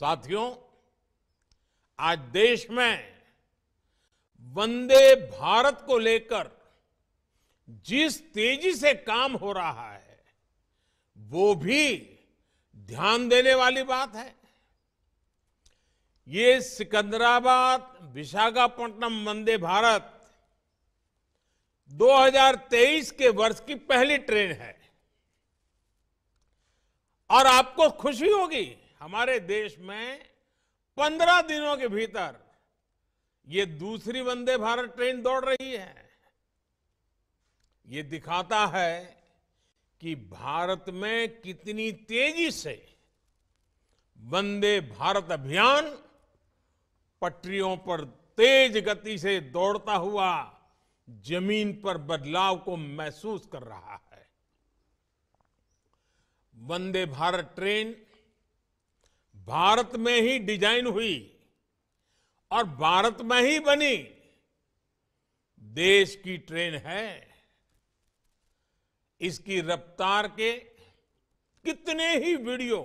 साथियों आज देश में वंदे भारत को लेकर जिस तेजी से काम हो रहा है वो भी ध्यान देने वाली बात है ये सिकंदराबाद विशाखापट्टनम वंदे भारत 2023 के वर्ष की पहली ट्रेन है और आपको खुशी होगी हमारे देश में पंद्रह दिनों के भीतर ये दूसरी वंदे भारत ट्रेन दौड़ रही है ये दिखाता है कि भारत में कितनी तेजी से वंदे भारत अभियान पटरियों पर तेज गति से दौड़ता हुआ जमीन पर बदलाव को महसूस कर रहा है वंदे भारत ट्रेन भारत में ही डिजाइन हुई और भारत में ही बनी देश की ट्रेन है इसकी रफ्तार के कितने ही वीडियो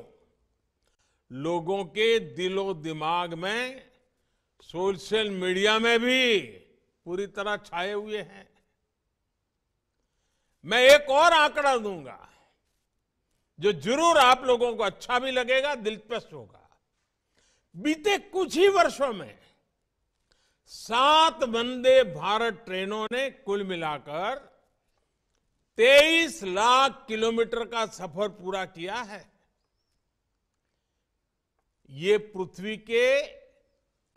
लोगों के दिलो दिमाग में सोशल मीडिया में भी पूरी तरह छाए हुए हैं मैं एक और आंकड़ा दूंगा जो जरूर आप लोगों को अच्छा भी लगेगा दिलचस्प होगा बीते कुछ ही वर्षों में सात वंदे भारत ट्रेनों ने कुल मिलाकर 23 लाख किलोमीटर का सफर पूरा किया है ये पृथ्वी के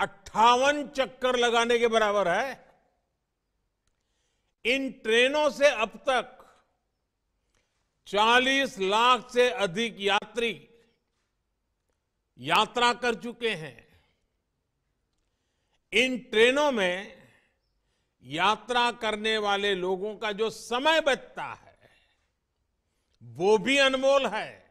अट्ठावन चक्कर लगाने के बराबर है इन ट्रेनों से अब तक 40 लाख से अधिक यात्री यात्रा कर चुके हैं इन ट्रेनों में यात्रा करने वाले लोगों का जो समय बचता है वो भी अनमोल है